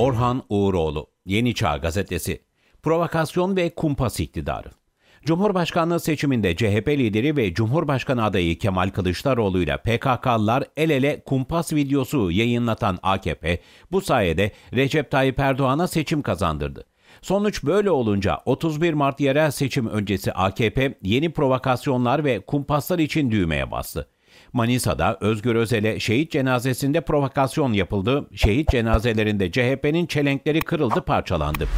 Orhan Uğuroğlu, Yeni Çağ Gazetesi, Provokasyon ve Kumpas İktidarı. Cumhurbaşkanlığı seçiminde CHP lideri ve Cumhurbaşkanı adayı Kemal Kılıçdaroğlu ile PKK'lılar el ele kumpas videosu yayınlatan AKP, bu sayede Recep Tayyip Erdoğan'a seçim kazandırdı. Sonuç böyle olunca 31 Mart yerel seçim öncesi AKP yeni provokasyonlar ve kumpaslar için düğmeye bastı. Manisa'da Özgür Özel'e şehit cenazesinde provokasyon yapıldı. Şehit cenazelerinde CHP'nin çelenkleri kırıldı, parçalandı.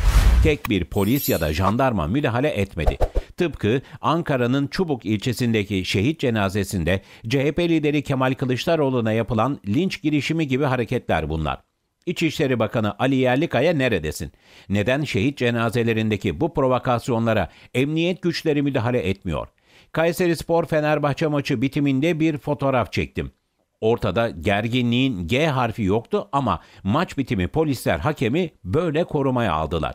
Tek bir polis ya da jandarma müdahale etmedi. Tıpkı Ankara'nın Çubuk ilçesindeki şehit cenazesinde CHP lideri Kemal Kılıçdaroğlu'na yapılan linç girişimi gibi hareketler bunlar. İçişleri Bakanı Ali Yerlikaya neredesin? Neden şehit cenazelerindeki bu provokasyonlara emniyet güçleri müdahale etmiyor?'' Kayseri Spor Fenerbahçe maçı bitiminde bir fotoğraf çektim. Ortada gerginliğin G harfi yoktu ama maç bitimi polisler hakemi böyle korumaya aldılar.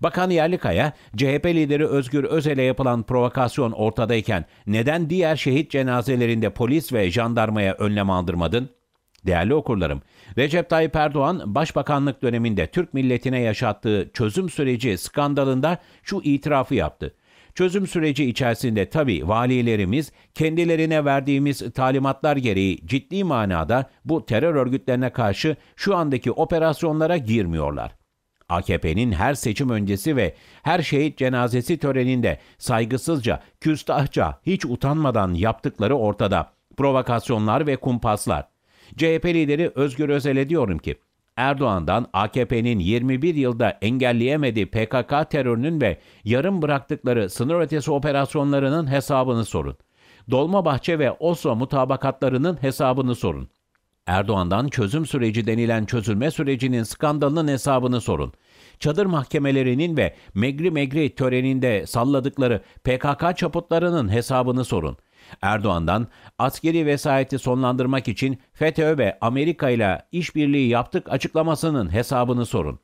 Bakan Yerlikaya, CHP lideri Özgür Özel'e yapılan provokasyon ortadayken neden diğer şehit cenazelerinde polis ve jandarmaya önlem aldırmadın? Değerli okurlarım, Recep Tayyip Erdoğan başbakanlık döneminde Türk milletine yaşattığı çözüm süreci skandalında şu itirafı yaptı. Çözüm süreci içerisinde tabii valilerimiz kendilerine verdiğimiz talimatlar gereği ciddi manada bu terör örgütlerine karşı şu andaki operasyonlara girmiyorlar. AKP'nin her seçim öncesi ve her şehit cenazesi töreninde saygısızca, küstahça, hiç utanmadan yaptıkları ortada. Provokasyonlar ve kumpaslar. CHP lideri Özgür Özel'e diyorum ki, Erdoğan'dan AKP'nin 21 yılda engelleyemediği PKK terörünün ve yarım bıraktıkları sınır ötesi operasyonlarının hesabını sorun. Dolmabahçe ve Oslo mutabakatlarının hesabını sorun. Erdoğan'dan çözüm süreci denilen çözülme sürecinin skandalının hesabını sorun. Çadır mahkemelerinin ve megri megri töreninde salladıkları PKK çaputlarının hesabını sorun. Erdoğan'dan askeri vesayeti sonlandırmak için FETÖ ve Amerika ile işbirliği yaptık açıklamasının hesabını sorun.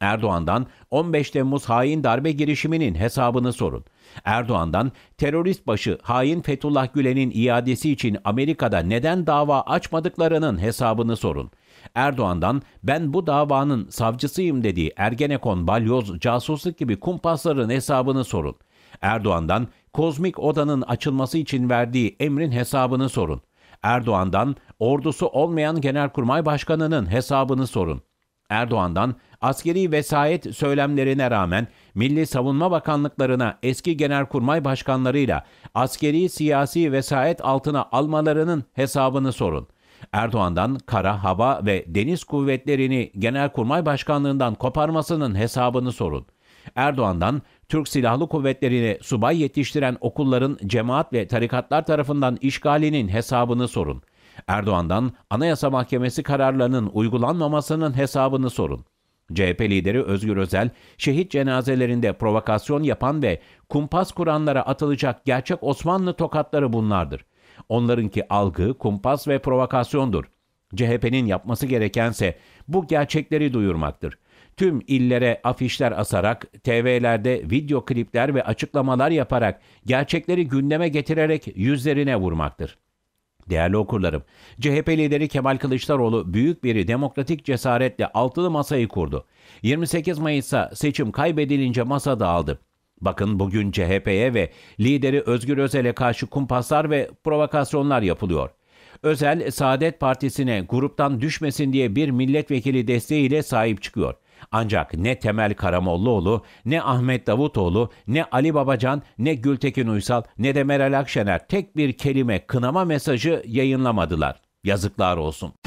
Erdoğan'dan 15 Temmuz hain darbe girişiminin hesabını sorun. Erdoğan'dan terörist başı hain Fethullah Gülen'in iadesi için Amerika'da neden dava açmadıklarının hesabını sorun. Erdoğan'dan ben bu davanın savcısıyım dediği Ergenekon, Balyoz, casusluk gibi kumpasların hesabını sorun. Erdoğan'dan kozmik odanın açılması için verdiği emrin hesabını sorun. Erdoğan'dan ordusu olmayan Genelkurmay Başkanı'nın hesabını sorun. Erdoğan'dan askeri vesayet söylemlerine rağmen Milli Savunma Bakanlıklarına eski genelkurmay başkanlarıyla askeri siyasi vesayet altına almalarının hesabını sorun. Erdoğan'dan kara, hava ve deniz kuvvetlerini genelkurmay başkanlığından koparmasının hesabını sorun. Erdoğan'dan Türk Silahlı Kuvvetleri'ne subay yetiştiren okulların cemaat ve tarikatlar tarafından işgalinin hesabını sorun. Erdoğan'dan Anayasa Mahkemesi kararlarının uygulanmamasının hesabını sorun. CHP lideri Özgür Özel, şehit cenazelerinde provokasyon yapan ve kumpas kuranlara atılacak gerçek Osmanlı tokatları bunlardır. Onlarınki algı, kumpas ve provokasyondur. CHP'nin yapması gerekense bu gerçekleri duyurmaktır tüm illere afişler asarak, TV'lerde video klipler ve açıklamalar yaparak, gerçekleri gündeme getirerek yüzlerine vurmaktır. Değerli okurlarım, CHP lideri Kemal Kılıçdaroğlu büyük bir demokratik cesaretle altılı masayı kurdu. 28 Mayıs'a seçim kaybedilince masa dağıldı. Bakın bugün CHP'ye ve lideri Özgür Özel'e karşı kumpaslar ve provokasyonlar yapılıyor. Özel, Saadet Partisi'ne gruptan düşmesin diye bir milletvekili desteğiyle sahip çıkıyor. Ancak ne Temel Karamollaoğlu, ne Ahmet Davutoğlu, ne Ali Babacan, ne Gültekin Uysal, ne de Meral Akşener tek bir kelime kınama mesajı yayınlamadılar. Yazıklar olsun.